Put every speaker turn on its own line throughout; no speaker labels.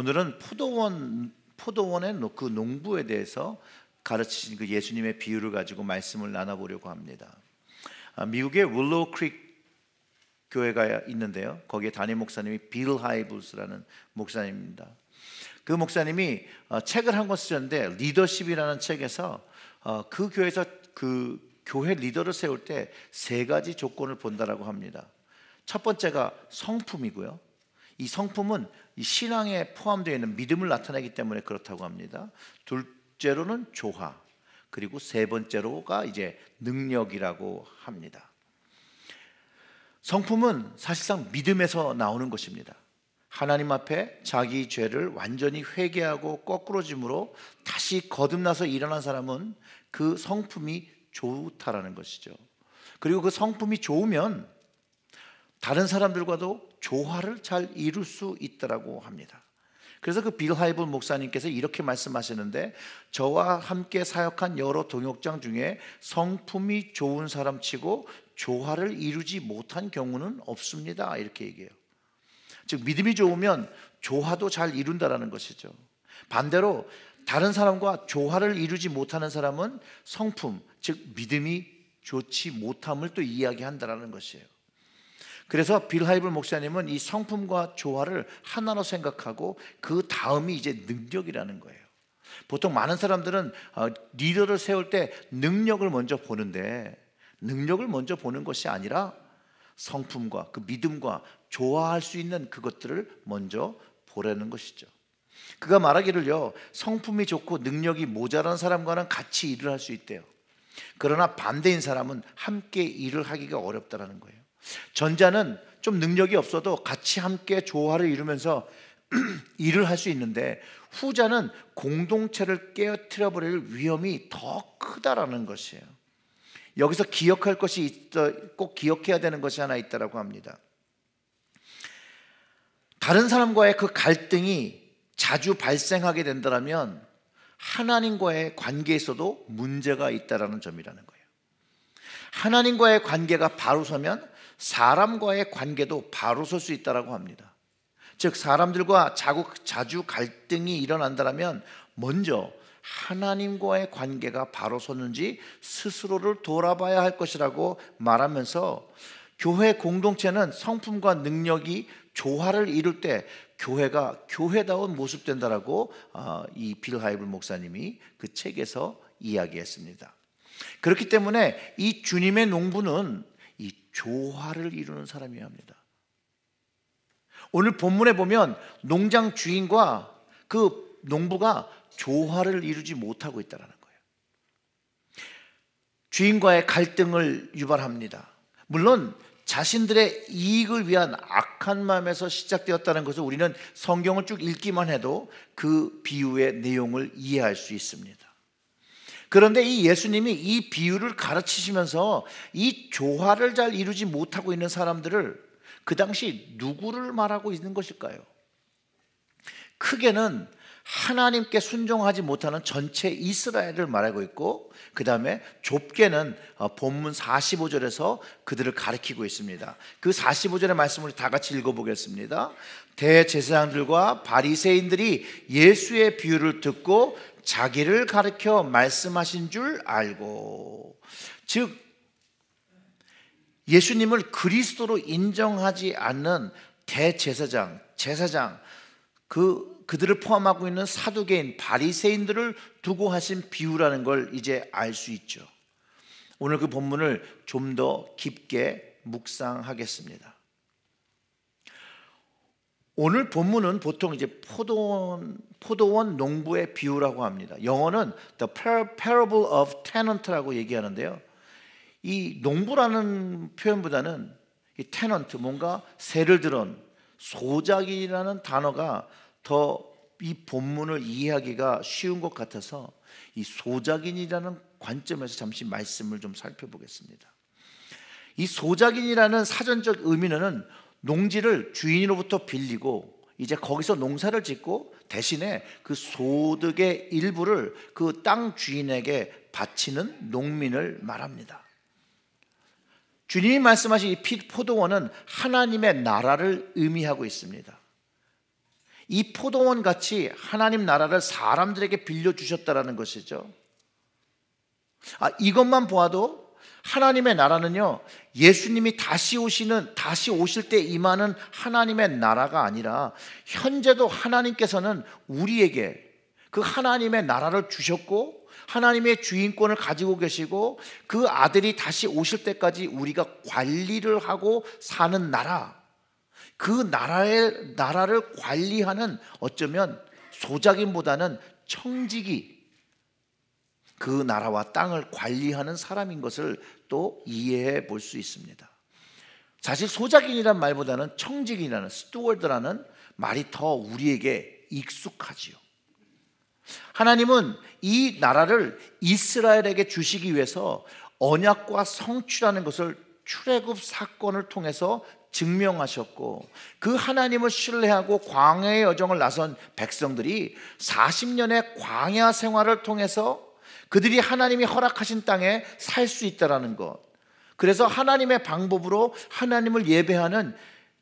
오늘은 포도원 포도원의 그 농부에 대해서 가르치신 그 예수님의 비유를 가지고 말씀을 나눠보려고 합니다. 아, 미국의 윌로우 크릭 교회가 있는데요. 거기에 담임 목사님이 빌 하이브스라는 목사님입니다. 그 목사님이 어, 책을 한 권 쓰셨는데 리더십이라는 책에서 어, 그 교회에서 그 교회 리더를 세울 때 세 가지 조건을 본다라고 합니다. 첫 번째가 성품이고요. 이 성품은 이 신앙에 포함되어 있는 믿음을 나타내기 때문에 그렇다고 합니다. 둘째로는 조화, 그리고 세 번째로가 이제 능력이라고 합니다. 성품은 사실상 믿음에서 나오는 것입니다. 하나님 앞에 자기 죄를 완전히 회개하고 거꾸로짐으로 다시 거듭나서 일어난 사람은 그 성품이 좋다라는 것이죠. 그리고 그 성품이 좋으면 다른 사람들과도 조화를 잘 이룰 수있다라고 합니다. 그래서 그 빌하이블 목사님께서 이렇게 말씀하시는데 저와 함께 사역한 여러 동역장 중에 성품이 좋은 사람치고 조화를 이루지 못한 경우는 없습니다. 이렇게 얘기해요. 즉 믿음이 좋으면 조화도 잘 이룬다라는 것이죠. 반대로 다른 사람과 조화를 이루지 못하는 사람은 성품, 즉 믿음이 좋지 못함을 또 이야기한다라는 것이에요. 그래서 빌하이블 목사님은 이 성품과 조화를 하나로 생각하고 그 다음이 이제 능력이라는 거예요. 보통 많은 사람들은 어, 리더를 세울 때 능력을 먼저 보는데 능력을 먼저 보는 것이 아니라 성품과 그 믿음과 조화할 수 있는 그것들을 먼저 보라는 것이죠. 그가 말하기를요, 성품이 좋고 능력이 모자란 사람과는 같이 일을 할 수 있대요. 그러나 반대인 사람은 함께 일을 하기가 어렵다라는 거예요. 전자는 좀 능력이 없어도 같이 함께 조화를 이루면서 일을 할 수 있는데 후자는 공동체를 깨뜨려 어 버릴 위험이 더 크다라는 것이에요. 여기서 기억할 것이 있어 꼭 기억해야 되는 것이 하나 있다라고 합니다. 다른 사람과의 그 갈등이 자주 발생하게 된다면 하나님과의 관계에서도 문제가 있다라는 점이라는 거예요. 하나님과의 관계가 바로 서면 사람과의 관계도 바로 설 수 있다라고 합니다. 즉 사람들과 자국 자주 갈등이 일어난다면 먼저 하나님과의 관계가 바로 섰는지 스스로를 돌아봐야 할 것이라고 말하면서 교회 공동체는 성품과 능력이 조화를 이룰 때 교회가 교회다운 모습 된다라고 어, 이 빌하이블 목사님이 그 책에서 이야기했습니다. 그렇기 때문에 이 주님의 농부는 이 조화를 이루는 사람이어야 합니다. 오늘 본문에 보면 농장 주인과 그 농부가 조화를 이루지 못하고 있다는 거예요. 주인과의 갈등을 유발합니다. 물론 자신들의 이익을 위한 악한 마음에서 시작되었다는 것을 우리는 성경을 쭉 읽기만 해도 그 비유의 내용을 이해할 수 있습니다. 그런데 이 예수님이 이 비유를 가르치시면서 이 조화를 잘 이루지 못하고 있는 사람들을 그 당시 누구를 말하고 있는 것일까요? 크게는 하나님께 순종하지 못하는 전체 이스라엘을 말하고 있고 그 다음에 좁게는 어, 본문 45절에서 그들을 가리키고 있습니다. 그 45절의 말씀을 다 같이 읽어보겠습니다. 대제사장들과 바리새인들이 예수의 비유를 듣고 자기를 가르켜 말씀하신 줄 알고 즉 예수님을 그리스도로 인정하지 않는 대제사장, 제사장 그 그들을 포함하고 있는 사두개인 바리새인들을 두고 하신 비유라는 걸 이제 알 수 있죠. 오늘 그 본문을 좀 더 깊게 묵상하겠습니다. 오늘 본문은 보통 이제 포도원, 포도원 농부의 비유라고 합니다. 영어는 The Parable of Tenant라고 얘기하는데요. 이 농부라는 표현보다는 이 테넌트 뭔가 세를 들은 소작이라는 단어가 더 이 본문을 이해하기가 쉬운 것 같아서 이 소작인이라는 관점에서 잠시 말씀을 좀 살펴보겠습니다. 이 소작인이라는 사전적 의미는 농지를 주인으로부터 빌리고 이제 거기서 농사를 짓고 대신에 그 소득의 일부를 그 땅 주인에게 바치는 농민을 말합니다. 주님이 말씀하신 이 포도원은 하나님의 나라를 의미하고 있습니다. 이 포도원 같이 하나님 나라를 사람들에게 빌려주셨다라는 것이죠. 아, 이것만 보아도 하나님의 나라는요, 예수님이 다시 오시는, 다시 오실 때 임하는 하나님의 나라가 아니라, 현재도 하나님께서는 우리에게 그 하나님의 나라를 주셨고, 하나님의 주인권을 가지고 계시고, 그 아들이 다시 오실 때까지 우리가 관리를 하고 사는 나라, 그 나라의, 나라를 관리하는 어쩌면 소작인보다는 청지기, 그 나라와 땅을 관리하는 사람인 것을 또 이해해 볼 수 있습니다. 사실 소작인이란 말보다는 청직이라는 스튜어드라는 말이 더 우리에게 익숙하지요. 하나님은 이 나라를 이스라엘에게 주시기 위해서 언약과 성취라는 것을 출애굽 사건을 통해서 증명하셨고 그 하나님을 신뢰하고 광야의 여정을 나선 백성들이 40년의 광야 생활을 통해서 그들이 하나님이 허락하신 땅에 살 수 있다라는 것. 그래서 하나님의 방법으로 하나님을 예배하는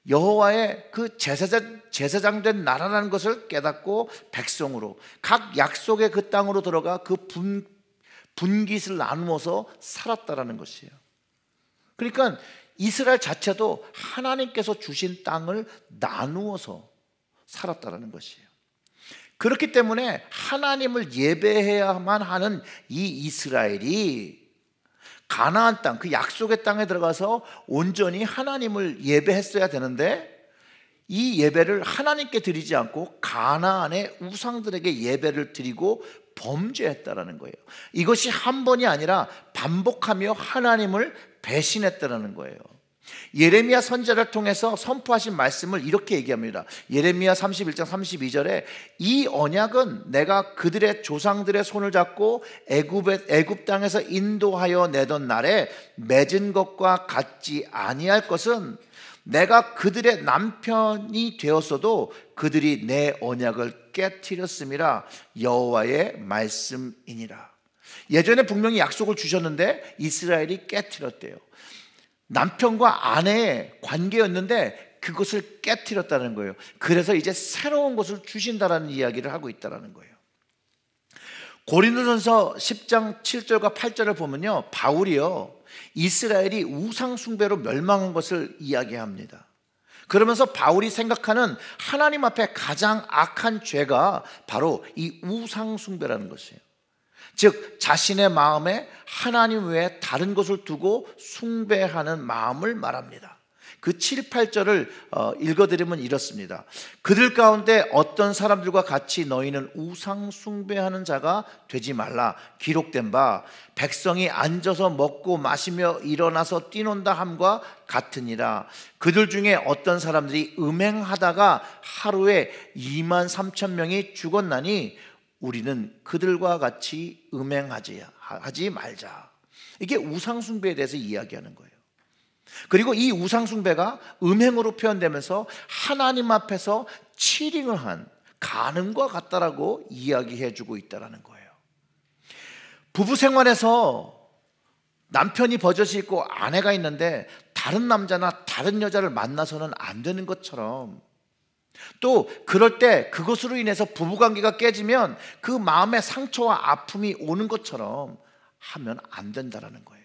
여호와의 그 제사장, 제사장 된 나라라는 것을 깨닫고 백성으로 각 약속의 그 땅으로 들어가 그 분, 분깃을 나누어서 살았다라는 것이에요. 그러니까 이스라엘 자체도 하나님께서 주신 땅을 나누어서 살았다라는 것이에요. 그렇기 때문에 하나님을 예배해야만 하는 이 이스라엘이 가나안 땅, 그 약속의 땅에 들어가서 온전히 하나님을 예배했어야 되는데 이 예배를 하나님께 드리지 않고 가나안의 우상들에게 예배를 드리고 범죄했다라는 거예요. 이것이 한 번이 아니라 반복하며 하나님을 배신했다라는 거예요. 예레미야 선자를 통해서 선포하신 말씀을 이렇게 얘기합니다. 예레미야 31장 32절에 이 언약은 내가 그들의 조상들의 손을 잡고 애굽 땅에서 인도하여 내던 날에 맺은 것과 같지 아니할 것은 내가 그들의 남편이 되었어도 그들이 내 언약을 깨뜨렸음이라 여호와의 말씀이니라. 예전에 분명히 약속을 주셨는데 이스라엘이 깨뜨렸대요. 남편과 아내의 관계였는데 그것을 깨뜨렸다는 거예요. 그래서 이제 새로운 것을 주신다라는 이야기를 하고 있다는 거예요. 고린도전서 10장 7절과 8절을 보면요. 바울이요. 이스라엘이 우상 숭배로 멸망한 것을 이야기합니다. 그러면서 바울이 생각하는 하나님 앞에 가장 악한 죄가 바로 이 우상 숭배라는 것이에요. 즉 자신의 마음에 하나님 외에 다른 것을 두고 숭배하는 마음을 말합니다. 그 7, 8절을 어, 읽어드리면 이렇습니다. 그들 가운데 어떤 사람들과 같이 너희는 우상 숭배하는 자가 되지 말라. 기록된 바 백성이 앉아서 먹고 마시며 일어나서 뛰논다 함과 같으니라. 그들 중에 어떤 사람들이 음행하다가 하루에 2만 3천 명이 죽었나니 우리는 그들과 같이 음행하지 하지 말자. 이게 우상숭배에 대해서 이야기하는 거예요. 그리고 이 우상숭배가 음행으로 표현되면서 하나님 앞에서 치링을 한 가늠과 같다라고 이야기해 주고 있다라는 거예요. 부부 생활에서 남편이 버젓이 있고 아내가 있는데 다른 남자나 다른 여자를 만나서는 안 되는 것처럼 또 그럴 때 그것으로 인해서 부부관계가 깨지면 그 마음의 상처와 아픔이 오는 것처럼 하면 안 된다라는 거예요.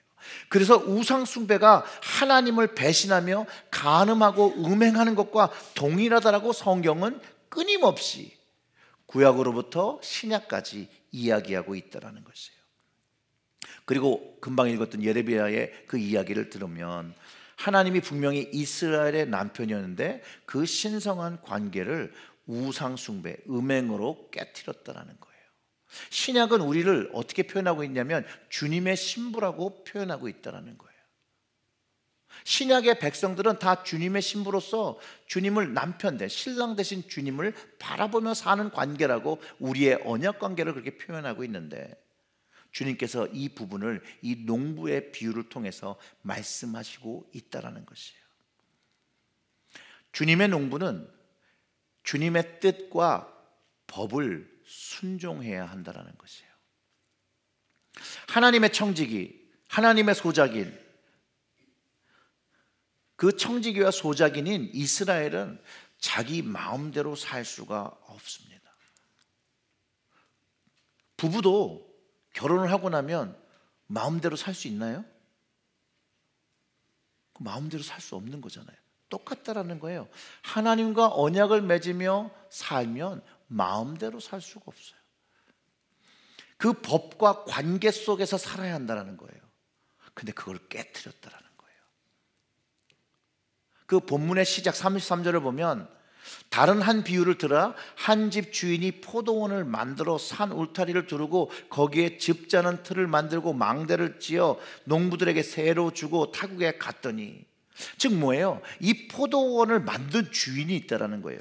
그래서 우상숭배가 하나님을 배신하며 간음하고 음행하는 것과 동일하다라고 성경은 끊임없이 구약으로부터 신약까지 이야기하고 있다라는 것이에요. 그리고 금방 읽었던 예레미야의 그 이야기를 들으면 하나님이 분명히 이스라엘의 남편이었는데 그 신성한 관계를 우상숭배, 음행으로 깨뜨렸다라는 거예요. 신약은 우리를 어떻게 표현하고 있냐면 주님의 신부라고 표현하고 있다라는 거예요. 신약의 백성들은 다 주님의 신부로서 주님을 남편 대 신랑 대신 주님을 바라보며 사는 관계라고 우리의 언약 관계를 그렇게 표현하고 있는데 주님께서 이 부분을 이 농부의 비유를 통해서 말씀하시고 있다라는 것이에요. 주님의 농부는 주님의 뜻과 법을 순종해야 한다라는 것이에요. 하나님의 청지기, 하나님의 소작인 그 청지기와 소작인인 이스라엘은 자기 마음대로 살 수가 없습니다. 부부도 결혼을 하고 나면 마음대로 살 수 있나요? 그 마음대로 살 수 없는 거잖아요. 똑같다라는 거예요. 하나님과 언약을 맺으며 살면 마음대로 살 수가 없어요. 그 법과 관계 속에서 살아야 한다는 거예요. 근데 그걸 깨뜨렸다라는 거예요. 그 본문의 시작 33절을 보면 다른 한 비유를 들어 한 집 주인이 포도원을 만들어 산 울타리를 두르고 거기에 집자는 틀을 만들고 망대를 지어 농부들에게 새로 주고 타국에 갔더니 즉 뭐예요? 이 포도원을 만든 주인이 있다라는 거예요.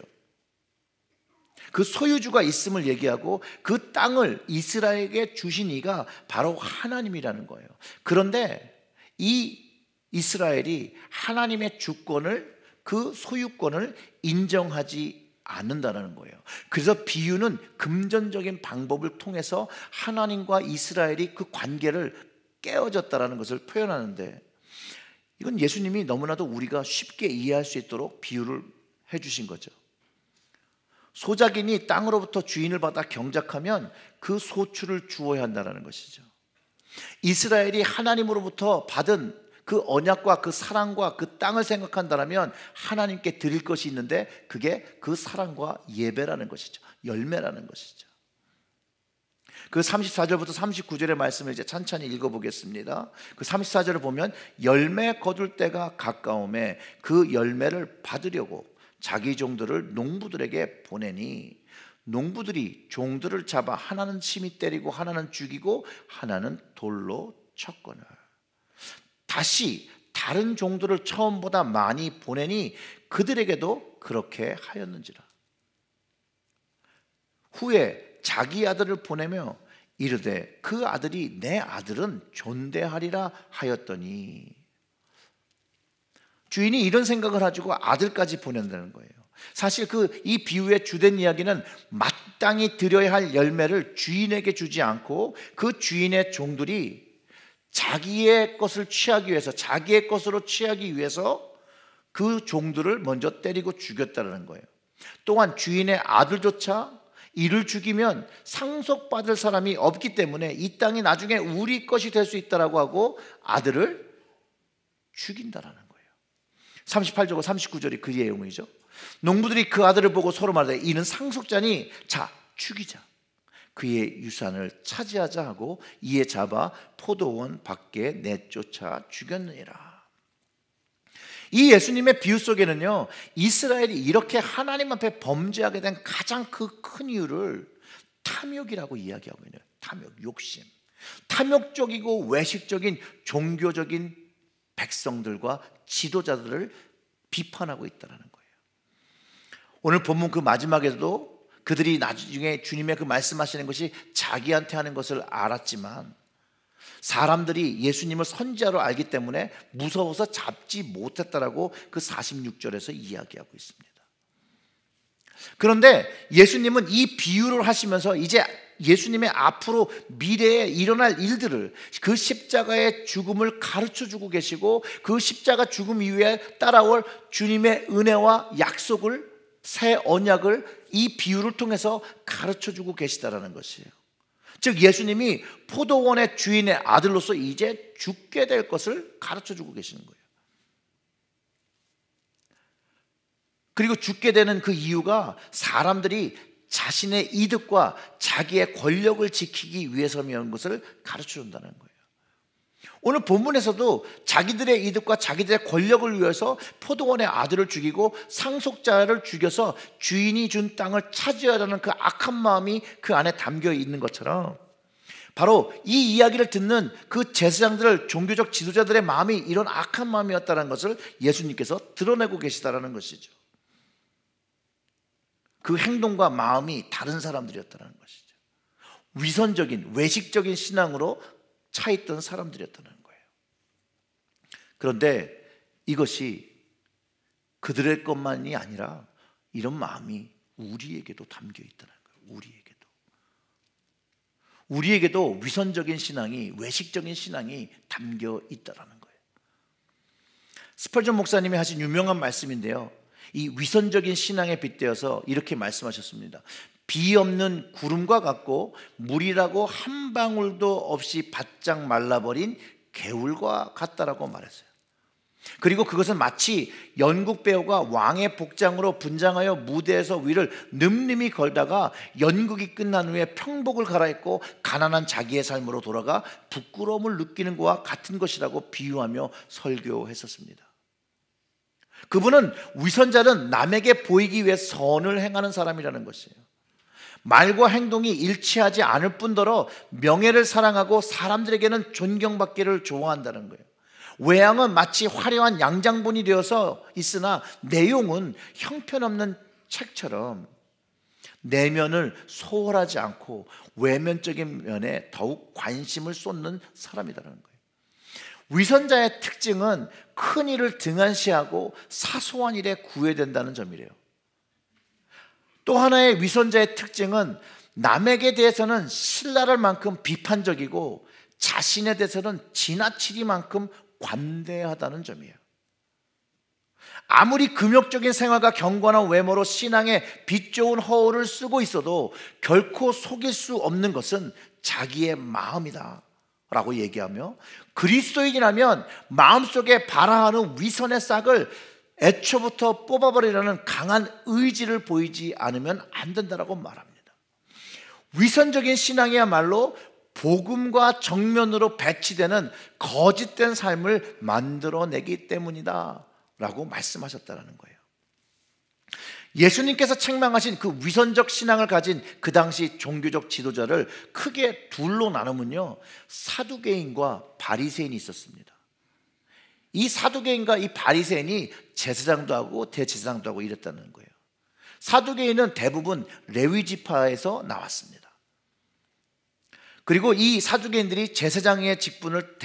그 소유주가 있음을 얘기하고 그 땅을 이스라엘에게 주신 이가 바로 하나님이라는 거예요. 그런데 이 이스라엘이 하나님의 주권을 그 소유권을 인정하지 않는다라는 거예요. 그래서 비유는 금전적인 방법을 통해서 하나님과 이스라엘이 그 관계를 깨어졌다라는 것을 표현하는데 이건 예수님이 너무나도 우리가 쉽게 이해할 수 있도록 비유를 해 주신 거죠. 소작인이 땅으로부터 주인을 받아 경작하면 그 소출을 주어야 한다는 것이죠. 이스라엘이 하나님으로부터 받은 그 언약과 그 사랑과 그 땅을 생각한다면 하나님께 드릴 것이 있는데 그게 그 사랑과 예배라는 것이죠. 열매라는 것이죠. 그 34절부터 39절의 말씀을 이제 찬찬히 읽어보겠습니다. 그 34절을 보면 열매 거둘 때가 가까움에 그 열매를 받으려고 자기 종들을 농부들에게 보내니 농부들이 종들을 잡아 하나는 침이 때리고 하나는 죽이고 하나는 돌로 쳤거늘. 다시 다른 종들을 처음보다 많이 보내니 그들에게도 그렇게 하였는지라. 후에 자기 아들을 보내며 이르되 그 아들이 내 아들은 존대하리라 하였더니 주인이 이런 생각을 가지고 아들까지 보낸다는 거예요. 사실 그 이 비유의 주된 이야기는 마땅히 드려야 할 열매를 주인에게 주지 않고 그 주인의 종들이 자기의 것을 취하기 위해서 자기의 것으로 취하기 위해서 그 종들을 먼저 때리고 죽였다는 거예요. 또한 주인의 아들조차 이를 죽이면 상속받을 사람이 없기 때문에 이 땅이 나중에 우리 것이 될 수 있다라고 하고 아들을 죽인다라는 거예요. 38절과 39절이 그 내용이죠. 농부들이 그 아들을 보고 서로 말하되 이는 상속자니 자 죽이자. 그의 유산을 차지하자 하고 이에 잡아 포도원 밖에 내쫓아 죽였느니라. 이 예수님의 비유 속에는요, 이스라엘이 이렇게 하나님 앞에 범죄하게 된 가장 그 큰 이유를 탐욕이라고 이야기하고 있는 탐욕, 욕심. 탐욕적이고 외식적인 종교적인 백성들과 지도자들을 비판하고 있다는 거예요. 오늘 본문 그 마지막에도 그들이 나중에 주님의 그 말씀하시는 것이 자기한테 하는 것을 알았지만 사람들이 예수님을 선지자로 알기 때문에 무서워서 잡지 못했다라고 그 46절에서 이야기하고 있습니다. 그런데 예수님은 이 비유를 하시면서 이제 예수님의 앞으로 미래에 일어날 일들을 그 십자가의 죽음을 가르쳐 주고 계시고 그 십자가 죽음 이후에 따라올 주님의 은혜와 약속을 새 언약을 이 비유를 통해서 가르쳐 주고 계시다라는 것이에요. 즉 예수님이 포도원의 주인의 아들로서 이제 죽게 될 것을 가르쳐 주고 계시는 거예요. 그리고 죽게 되는 그 이유가 사람들이 자신의 이득과 자기의 권력을 지키기 위해서라는 것을 가르쳐 준다는 거예요. 오늘 본문에서도 자기들의 이득과 자기들의 권력을 위해서 포도원의 아들을 죽이고 상속자를 죽여서 주인이 준 땅을 차지하려는 그 악한 마음이 그 안에 담겨 있는 것처럼 바로 이 이야기를 듣는 그 제사장들을 종교적 지도자들의 마음이 이런 악한 마음이었다는 것을 예수님께서 드러내고 계시다라는 것이죠. 그 행동과 마음이 다른 사람들이었다는 것이죠. 위선적인 외식적인 신앙으로 차 있던 사람들이었다는 거예요. 그런데 이것이 그들의 것만이 아니라 이런 마음이 우리에게도 담겨 있다는 거예요. 우리에게도. 우리에게도 위선적인 신앙이 외식적인 신앙이 담겨 있다는 거예요. 스펄전 목사님이 하신 유명한 말씀인데요. 이 위선적인 신앙에 빗대어서 이렇게 말씀하셨습니다. 비 없는 구름과 같고 물이라고 한 방울도 없이 바짝 말라버린 개울과 같다라고 말했어요. 그리고 그것은 마치 연극 배우가 왕의 복장으로 분장하여 무대에서 위를 늠름히 걸다가 연극이 끝난 후에 평복을 갈아입고 가난한 자기의 삶으로 돌아가 부끄러움을 느끼는 것과 같은 것이라고 비유하며 설교했었습니다. 그분은 위선자는 남에게 보이기 위해 선을 행하는 사람이라는 것이에요. 말과 행동이 일치하지 않을 뿐더러 명예를 사랑하고 사람들에게는 존경받기를 좋아한다는 거예요. 외양은 마치 화려한 양장본이 되어서 있으나 내용은 형편없는 책처럼 내면을 소홀하지 않고 외면적인 면에 더욱 관심을 쏟는 사람이라는 거예요. 위선자의 특징은 큰 일을 등한시하고 사소한 일에 구애된다는 점이래요. 또 하나의 위선자의 특징은 남에게 대해서는 신랄할 만큼 비판적이고 자신에 대해서는 지나치리만큼 관대하다는 점이에요. 아무리 금욕적인 생활과 경건한 외모로 신앙에 빛 좋은 허울을 쓰고 있어도 결코 속일 수 없는 것은 자기의 마음이다. 라고 얘기하며 그리스도인이라면 마음속에 발아하는 위선의 싹을 애초부터 뽑아버리라는 강한 의지를 보이지 않으면 안 된다라고 말합니다. 위선적인 신앙이야말로 복음과 정면으로 배치되는 거짓된 삶을 만들어내기 때문이다. 라고 말씀하셨다는 거예요. 예수님께서 책망하신 그 위선적 신앙을 가진 그 당시 종교적 지도자를 크게 둘로 나누면요. 사두개인과 바리새인이 있었습니다. 이 사두개인과 이 바리새인이 제사장도 하고 대제사장도 하고 이랬다는 거예요. 사두개인은 대부분 레위 지파에서 나왔습니다. 그리고 이 사두개인들이 제사장의 직분을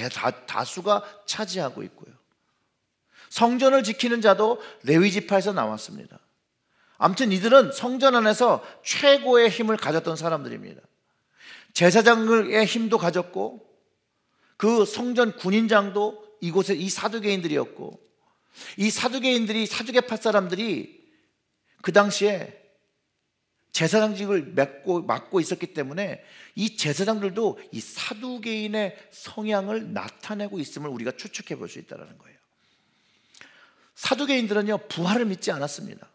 다, 수가 차지하고 있고요. 성전을 지키는 자도 레위 지파에서 나왔습니다. 아무튼 이들은 성전 안에서 최고의 힘을 가졌던 사람들입니다. 제사장의 힘도 가졌고 그 성전 군인장도 이곳에 이 사두개인들이었고 이 사두개인들이 사두개파 사람들이 그 당시에 제사장직을 맡고, 맡고 있었기 때문에 이 제사장들도 이 사두개인의 성향을 나타내고 있음을 우리가 추측해 볼 수 있다는 거예요. 사두개인들은요, 부활을 믿지 않았습니다.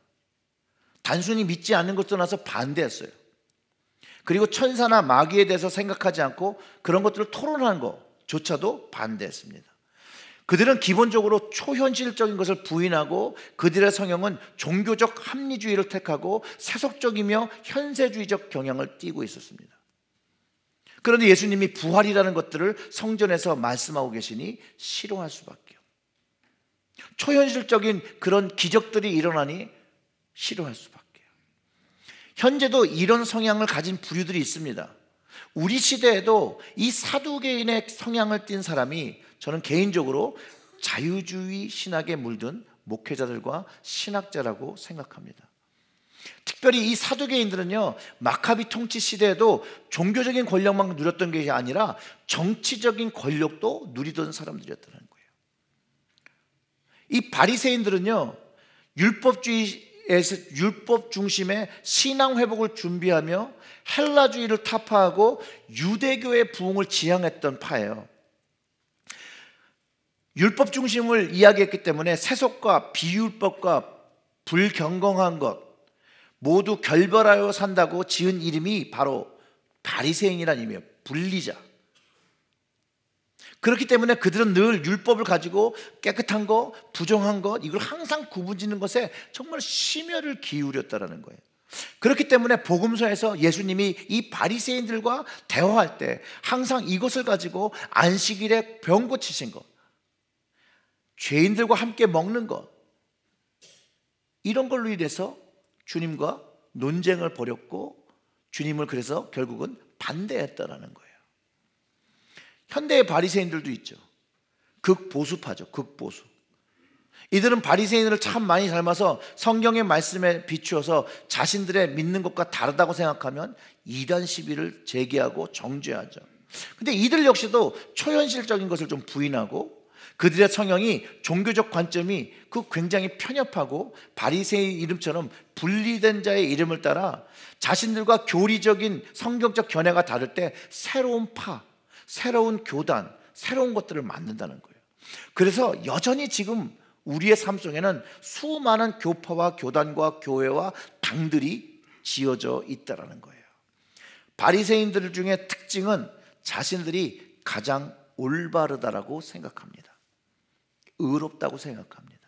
단순히 믿지 않는 것 떠나서 반대했어요. 그리고 천사나 마귀에 대해서 생각하지 않고 그런 것들을 토론하는 것조차도 반대했습니다. 그들은 기본적으로 초현실적인 것을 부인하고 그들의 성형은 종교적 합리주의를 택하고 세속적이며 현세주의적 경향을 띠고 있었습니다. 그런데 예수님이 부활이라는 것들을 성전에서 말씀하고 계시니 싫어할 수밖에요. 초현실적인 그런 기적들이 일어나니 싫어할 수밖에요. 현재도 이런 성향을 가진 부류들이 있습니다. 우리 시대에도 이 사두개인의 성향을 띤 사람이 저는 개인적으로 자유주의 신학에 물든 목회자들과 신학자라고 생각합니다. 특별히 이 사두개인들은요 마카비 통치 시대에도 종교적인 권력만 누렸던 것 아니라 정치적인 권력도 누리던 사람들이었다는 거예요. 이 바리새인들은요 율법주의에서 율법 중심의 신앙 회복을 준비하며 헬라주의를 타파하고 유대교의 부흥을 지향했던 파예요. 율법 중심을 이야기했기 때문에 세속과 비율법과 불경건한 것 모두 결별하여 산다고 지은 이름이 바로 바리새인이라는 이름이에요. 분리자. 그렇기 때문에 그들은 늘 율법을 가지고 깨끗한 것, 부정한 것, 이걸 항상 구분짓는 것에 정말 심혈을 기울였다라는 거예요. 그렇기 때문에 복음서에서 예수님이 이 바리새인들과 대화할 때 항상 이것을 가지고 안식일에 병 고치신 것, 죄인들과 함께 먹는 것 이런 걸로 인해서 주님과 논쟁을 벌였고 주님을 그래서 결국은 반대했다라는 거예요. 현대의 바리새인들도 있죠. 극보수파죠. 극보수. 이들은 바리새인을 참 많이 닮아서 성경의 말씀에 비추어서 자신들의 믿는 것과 다르다고 생각하면 이단 시비를 제기하고 정죄하죠. 근데 이들 역시도 초현실적인 것을 좀 부인하고 그들의 성형이 종교적 관점이 그 굉장히 편협하고 바리새의 이름처럼 분리된 자의 이름을 따라 자신들과 교리적인 성경적 견해가 다를 때 새로운 파, 새로운 교단, 새로운 것들을 만든다는 거예요. 그래서 여전히 지금 우리의 삶 속에는 수많은 교파와 교단과 교회와 당들이 지어져 있다라는 거예요. 바리새인들 중에 특징은 자신들이 가장 올바르다라고 생각합니다. 의롭다고 생각합니다.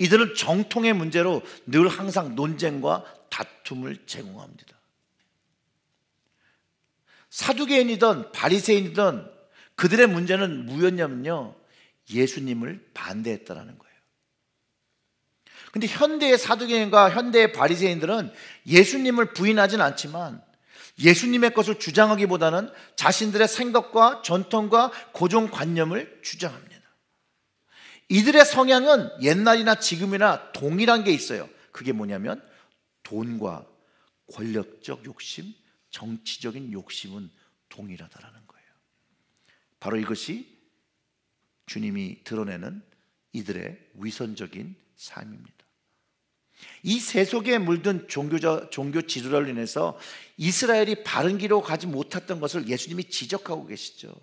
이들은 정통의 문제로 늘 항상 논쟁과 다툼을 제공합니다. 사두개인이든 바리새인이든 그들의 문제는 뭐였냐면요. 예수님을 반대했다라는 거예요. 근데 현대의 사두개인과 현대의 바리새인들은 예수님을 부인하진 않지만 예수님의 것을 주장하기보다는 자신들의 생각과 전통과 고정관념을 주장합니다. 이들의 성향은 옛날이나 지금이나 동일한 게 있어요. 그게 뭐냐면 돈과 권력적 욕심, 정치적인 욕심은 동일하다라는 거예요. 바로 이것이 주님이 드러내는 이들의 위선적인 삶입니다. 이 세속에 물든 종교자, 종교 지도를 인해서 이스라엘이 바른 길로 가지 못했던 것을 예수님이 지적하고 계시죠.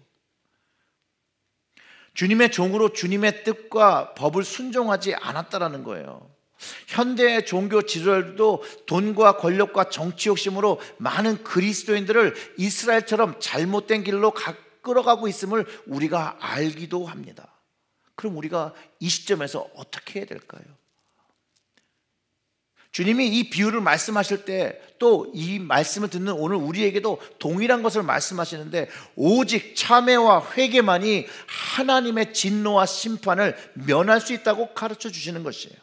주님의 종으로 주님의 뜻과 법을 순종하지 않았다라는 거예요. 현대의 종교 지도자들도 돈과 권력과 정치 욕심으로 많은 그리스도인들을 이스라엘처럼 잘못된 길로 끌어가고 있음을 우리가 알기도 합니다. 그럼 우리가 이 시점에서 어떻게 해야 될까요? 주님이 이 비유를 말씀하실 때 또 이 말씀을 듣는 오늘 우리에게도 동일한 것을 말씀하시는데 오직 참회와 회개만이 하나님의 진노와 심판을 면할 수 있다고 가르쳐 주시는 것이에요.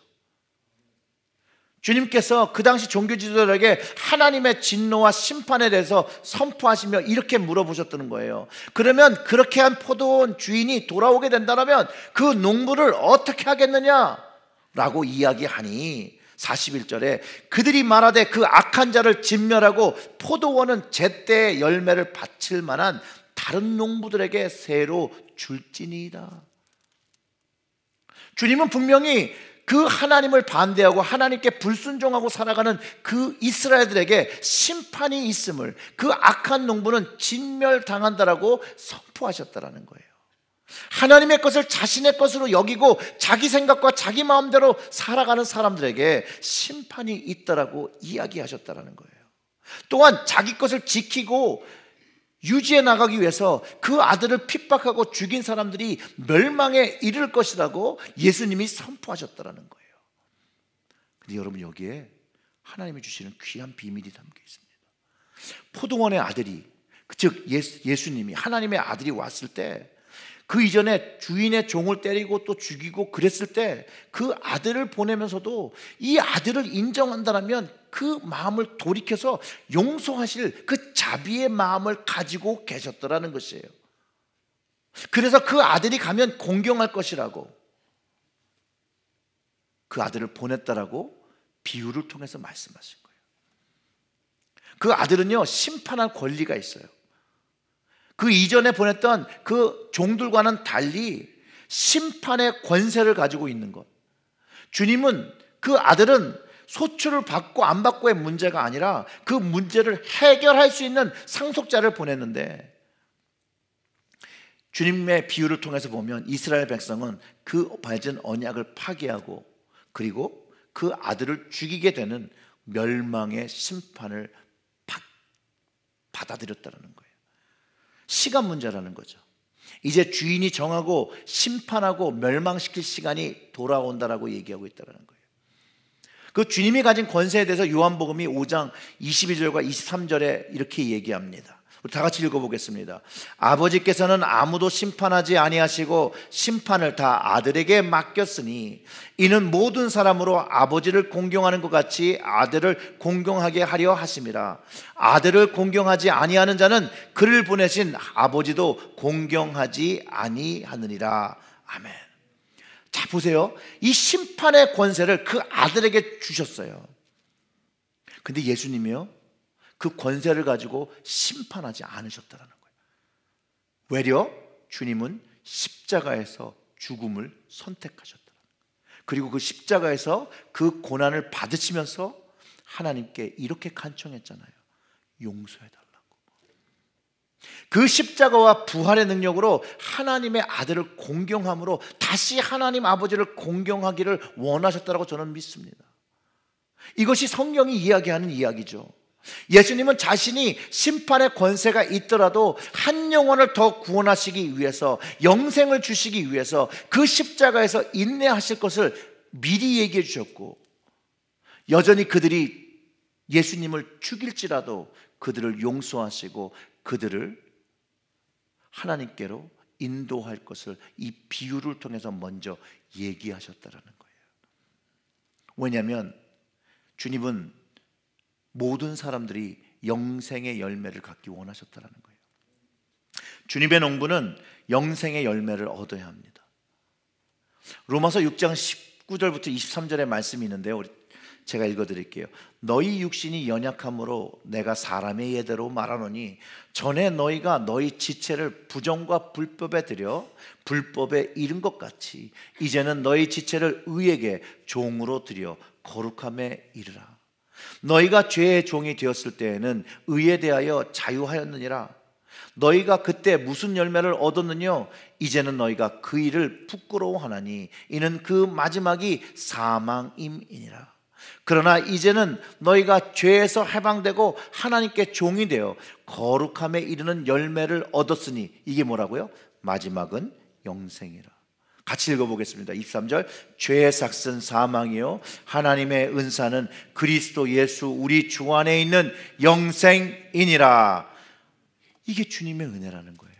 주님께서 그 당시 종교 지도자들에게 하나님의 진노와 심판에 대해서 선포하시며 이렇게 물어보셨다는 거예요. 그러면 그렇게 한 포도원 주인이 돌아오게 된다면 그 농부를 어떻게 하겠느냐? 라고 이야기하니 41절에 그들이 말하되 그 악한 자를 진멸하고 포도원은 제때 열매를 바칠 만한 다른 농부들에게 새로 줄지니이다. 주님은 분명히 그 하나님을 반대하고 하나님께 불순종하고 살아가는 그 이스라엘들에게 심판이 있음을 그 악한 농부는 진멸당한다라고 선포하셨다라는 거예요. 하나님의 것을 자신의 것으로 여기고 자기 생각과 자기 마음대로 살아가는 사람들에게 심판이 있다라고 이야기하셨다라는 거예요. 또한 자기 것을 지키고 유지해 나가기 위해서 그 아들을 핍박하고 죽인 사람들이 멸망에 이를 것이라고 예수님이 선포하셨다라는 거예요. 근데 여러분 여기에 하나님이 주시는 귀한 비밀이 담겨 있습니다. 포동원의 아들이 즉 예수, 예수님이 하나님의 아들이 왔을 때그 이전에 주인의 종을 때리고 또 죽이고 그랬을 때 그 아들을 보내면서도 이 아들을 인정한다면 그 마음을 돌이켜서 용서하실 그 자비의 마음을 가지고 계셨더라는 것이에요. 그래서 그 아들이 가면 공경할 것이라고 그 아들을 보냈다라고 비유를 통해서 말씀하신 거예요. 그 아들은요, 심판할 권리가 있어요. 그 이전에 보냈던 그 종들과는 달리 심판의 권세를 가지고 있는 것. 주님은 그 아들은 소출을 받고 안 받고의 문제가 아니라 그 문제를 해결할 수 있는 상속자를 보냈는데 주님의 비유를 통해서 보면 이스라엘 백성은 그 맺은 언약을 파괴하고 그리고 그 아들을 죽이게 되는 멸망의 심판을 받, 받아들였다는 거예요. 시간 문제라는 거죠. 이제 주인이 정하고 심판하고 멸망시킬 시간이 돌아온다라고 얘기하고 있다는 거예요. 그 주님이 가진 권세에 대해서 요한복음이 5장 22절과 23절에 이렇게 얘기합니다. 우리 다 같이 읽어보겠습니다. 아버지께서는 아무도 심판하지 아니하시고 심판을 다 아들에게 맡겼으니 이는 모든 사람으로 아버지를 공경하는 것 같이 아들을 공경하게 하려 하심이라. 아들을 공경하지 아니하는 자는 그를 보내신 아버지도 공경하지 아니하느니라. 아멘. 자 보세요. 이 심판의 권세를 그 아들에게 주셨어요. 근데 예수님이요. 그 권세를 가지고 심판하지 않으셨다는 거예요. 외려 주님은 십자가에서 죽음을 선택하셨다. 그리고 그 십자가에서 그 고난을 받으시면서 하나님께 이렇게 간청했잖아요. 용서해달라고. 그 십자가와 부활의 능력으로 하나님의 아들을 공경함으로 다시 하나님 아버지를 공경하기를 원하셨다고 저는 믿습니다. 이것이 성경이 이야기하는 이야기죠. 예수님은 자신이 심판의 권세가 있더라도 한 영혼을 더 구원하시기 위해서 영생을 주시기 위해서 그 십자가에서 인내하실 것을 미리 얘기해 주셨고 여전히 그들이 예수님을 죽일지라도 그들을 용서하시고 그들을 하나님께로 인도할 것을 이 비유를 통해서 먼저 얘기하셨다라는 거예요. 왜냐하면 주님은 모든 사람들이 영생의 열매를 갖기 원하셨다는 거예요. 주님의 농부는 영생의 열매를 얻어야 합니다. 로마서 6장 19절부터 23절의 말씀이 있는데요. 우리 제가 읽어드릴게요. 너희 육신이 연약함으로 내가 사람의 예대로 말하노니 전에 너희가 너희 지체를 부정과 불법에 들여 불법에 이른 것 같이 이제는 너희 지체를 의에게 종으로 들여 거룩함에 이르라. 너희가 죄의 종이 되었을 때에는 의에 대하여 자유하였느니라. 너희가 그때 무슨 열매를 얻었느냐? 이제는 너희가 그 일을 부끄러워하나니 이는 그 마지막이 사망임이니라. 그러나 이제는 너희가 죄에서 해방되고 하나님께 종이 되어 거룩함에 이르는 열매를 얻었으니 이게 뭐라고요? 마지막은 영생이라. 같이 읽어보겠습니다. 23절 죄의 삭슨 사망이요 하나님의 은사는 그리스도 예수 우리 주 안에 있는 영생이니라. 이게 주님의 은혜라는 거예요.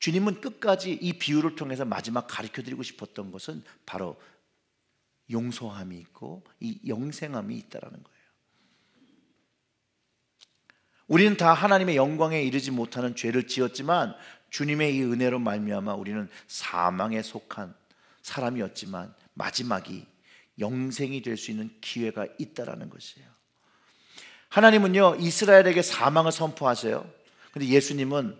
주님은 끝까지 이 비유를 통해서 마지막 가르쳐 드리고 싶었던 것은 바로 용서함이 있고 이 영생함이 있다라는 거예요. 우리는 다 하나님의 영광에 이르지 못하는 죄를 지었지만 주님의 이 은혜로 말미암아 우리는 사망에 속한 사람이었지만 마지막이 영생이 될 수 있는 기회가 있다라는 것이에요. 하나님은요 이스라엘에게 사망을 선포하세요. 근데 예수님은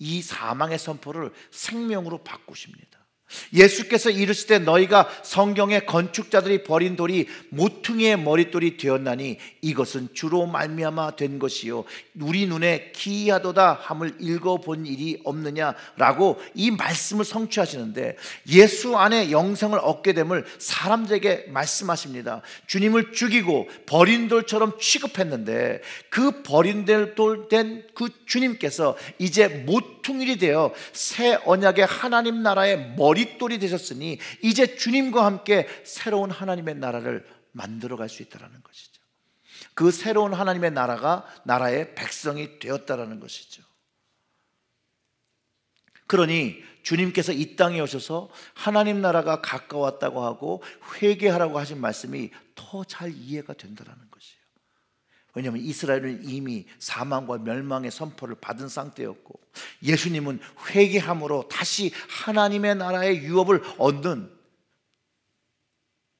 이 사망의 선포를 생명으로 바꾸십니다. 예수께서 이르시되 너희가 성경의 건축자들이 버린 돌이 모퉁이의 머릿돌이 되었나니 이것은 주로 말미암아 된 것이요 우리 눈에 기이하도다 함을 읽어본 일이 없느냐라고 이 말씀을 성취하시는데 예수 안에 영생을 얻게 됨을 사람들에게 말씀하십니다. 주님을 죽이고 버린 돌처럼 취급했는데 그 버린 돌 된 그 주님께서 이제 못 보통이 되어 새 언약의 하나님 나라의 머릿돌이 되셨으니 이제 주님과 함께 새로운 하나님의 나라를 만들어 갈 수 있다라는 것이죠. 그 새로운 하나님의 나라가 나라의 백성이 되었다라는 것이죠. 그러니 주님께서 이 땅에 오셔서 하나님 나라가 가까웠다고 하고 회개하라고 하신 말씀이 더 잘 이해가 된다라는 것이에요. 왜냐하면 이스라엘은 이미 사망과 멸망의 선포를 받은 상태였고 예수님은 회개함으로 다시 하나님의 나라의 유업을 얻는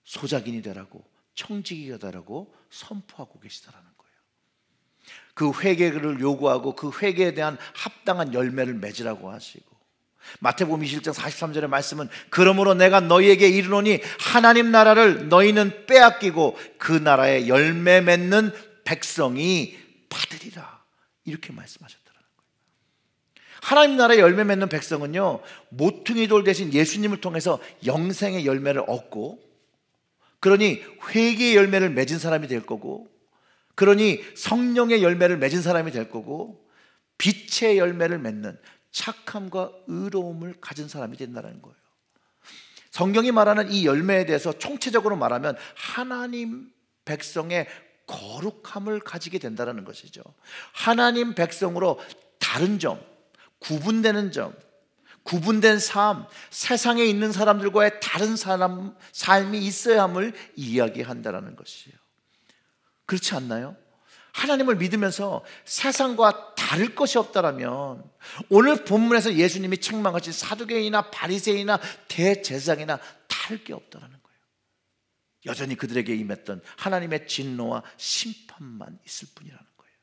소작인이 되라고 청지기가 되라고 선포하고 계시다라는 거예요. 그 회개를 요구하고 그 회개에 대한 합당한 열매를 맺으라고 하시고 마태복음 21장 43절의 말씀은 그러므로 내가 너희에게 이르노니 하나님 나라를 너희는 빼앗기고 그 나라의 열매 맺는 백성이 받으리라. 이렇게 말씀하셨더라는 거예요. 하나님 나라의 열매 맺는 백성은요, 모퉁이 돌 대신 예수님을 통해서 영생의 열매를 얻고, 그러니 회개의 열매를 맺은 사람이 될 거고, 그러니 성령의 열매를 맺은 사람이 될 거고, 빛의 열매를 맺는 착함과 의로움을 가진 사람이 된다는 거예요. 성경이 말하는 이 열매에 대해서 총체적으로 말하면 하나님 백성의 거룩함을 가지게 된다는 것이죠. 하나님 백성으로 다른 점, 구분되는 점, 구분된 삶, 세상에 있는 사람들과의 다른 사람 삶이 있어야 함을 이야기한다는 것이에요. 그렇지 않나요? 하나님을 믿으면서 세상과 다를 것이 없다라면 오늘 본문에서 예수님이 책망하신 사두개이나 바리새이나 대제사장이나 다를 게 없다라는 여전히 그들에게 임했던 하나님의 진노와 심판만 있을 뿐이라는 거예요.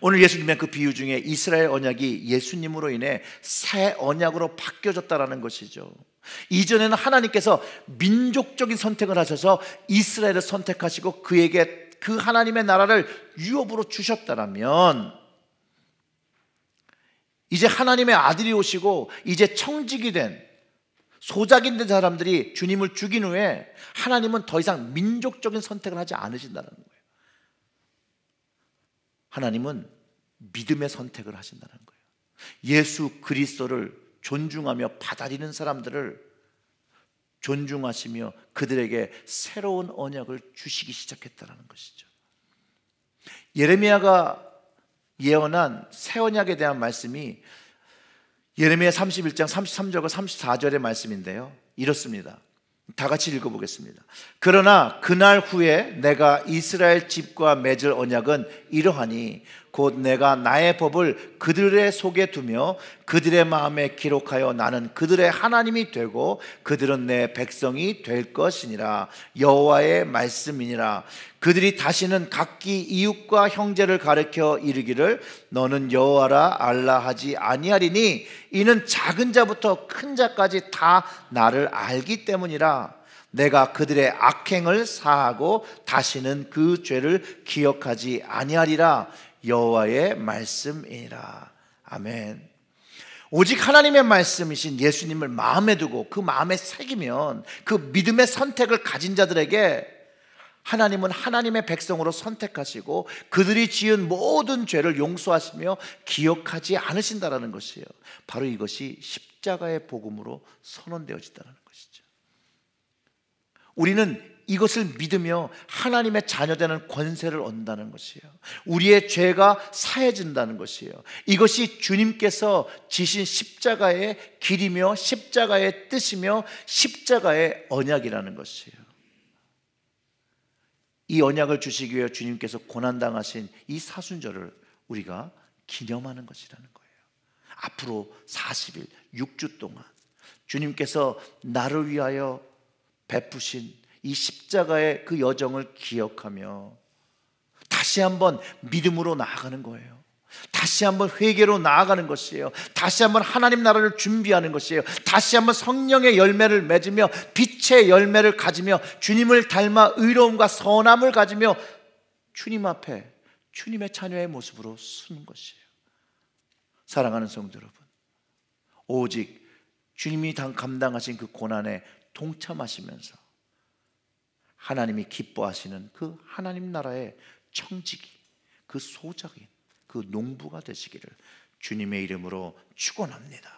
오늘 예수님의 그 비유 중에 이스라엘 언약이 예수님으로 인해 새 언약으로 바뀌어졌다라는 것이죠. 이전에는 하나님께서 민족적인 선택을 하셔서 이스라엘을 선택하시고 그에게 그 하나님의 나라를 유업으로 주셨다라면 이제 하나님의 아들이 오시고 이제 청직이 된 소작인 된 사람들이 주님을 죽인 후에 하나님은 더 이상 민족적인 선택을 하지 않으신다는 거예요. 하나님은 믿음의 선택을 하신다는 거예요. 예수 그리스도를 존중하며 받아들이는 사람들을 존중하시며 그들에게 새로운 언약을 주시기 시작했다는 것이죠. 예레미야가 예언한 새 언약에 대한 말씀이 예레미야 31장 33절과 34절의 말씀인데요. 이렇습니다. 다 같이 읽어보겠습니다. 그러나 그날 후에 내가 이스라엘 집과 맺을 언약은 이러하니 곧 내가 나의 법을 그들의 속에 두며 그들의 마음에 기록하여 나는 그들의 하나님이 되고 그들은 내 백성이 될 것이니라 여호와의 말씀이니라 그들이 다시는 각기 이웃과 형제를 가르켜 이르기를 너는 여호와라 알라 하지 아니하리니 이는 작은 자부터 큰 자까지 다 나를 알기 때문이라 내가 그들의 악행을 사하고 다시는 그 죄를 기억하지 아니하리라 여호와의 말씀이라. 아멘. 오직 하나님의 말씀이신 예수님을 마음에 두고 그 마음에 새기면 그 믿음의 선택을 가진 자들에게 하나님은 하나님의 백성으로 선택하시고 그들이 지은 모든 죄를 용서하시며 기억하지 않으신다라는 것이에요. 바로 이것이 십자가의 복음으로 선언되어진다는 거 우리는 이것을 믿으며 하나님의 자녀되는 권세를 얻는다는 것이에요. 우리의 죄가 사해진다는 것이에요. 이것이 주님께서 지신 십자가의 길이며 십자가의 뜻이며 십자가의 언약이라는 것이에요. 이 언약을 주시기 위해 주님께서 고난당하신 이 사순절을 우리가 기념하는 것이라는 거예요. 앞으로 40일, 6주 동안 주님께서 나를 위하여 베푸신 이 십자가의 그 여정을 기억하며 다시 한번 믿음으로 나아가는 거예요. 다시 한번 회개로 나아가는 것이에요. 다시 한번 하나님 나라를 준비하는 것이에요. 다시 한번 성령의 열매를 맺으며 빛의 열매를 가지며 주님을 닮아 의로움과 선함을 가지며 주님 앞에 주님의 자녀의 모습으로 쓰는 것이에요. 사랑하는 성도 여러분, 오직 주님이 감당하신 그 고난의 동참하시면서 하나님이 기뻐하시는 그 하나님 나라의 청지기, 그 소작인, 그 농부가 되시기를 주님의 이름으로 축원합니다.